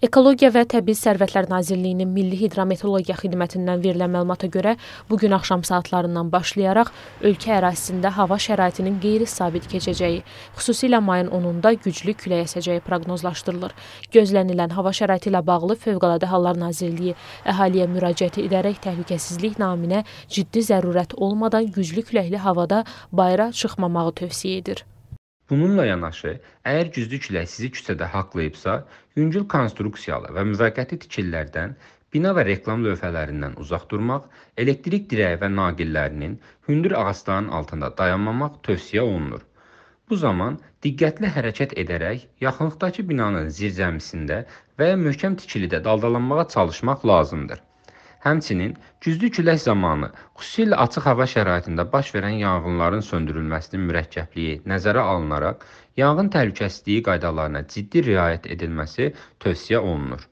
Ekologiya və Təbii Sərvətlər Nazirliyinin Milli Hidrometeorologiya xidmətindən verilən məlumata görə bu gün axşam saatlarından başlayaraq ölkə ərazisində hava şəraitinin qeyri-sabit keçəcəyi, xüsusilə mayın 10-da güclü küləyə əsəcəyi proqnozlaşdırılır. Gözlənilən hava şəraiti ilə bağlı Fövqəladə Hallar Nazirliyi əhaliyə müraciəti edərək təhlükəsizlik naminə ciddi zərurət olmadan güclü küləkli havada bayıra çıxmamağı tövsiyə edir. Bununla yanaşı, əgər güclü külək sizi küçədə haqlayıbsa, yüngül konstruksiyalı və müvəqqəti tikililərdən, bina və reklam lövhələrindən uzaq durmaq, elektrik dirəyi və naqillərinin hündür ağacların altında dayanmamaq tövsiyə olunur. Bu zaman diqqətli hərəkət edərək yaxınlıqdakı binanın zirzəmisində və ya möhkəm tikilidə daldalanmağa çalışmaq lazımdır. Həmçinin güclü külək zamanı, xüsusilə açıq hava şəraitində baş verən yanğınların söndürülməsinin mürəkkəbliyi nəzərə alınaraq yanğın təhlükəsizliyi qaydalarına ciddi riayət edilməsi tövsiyə olunur.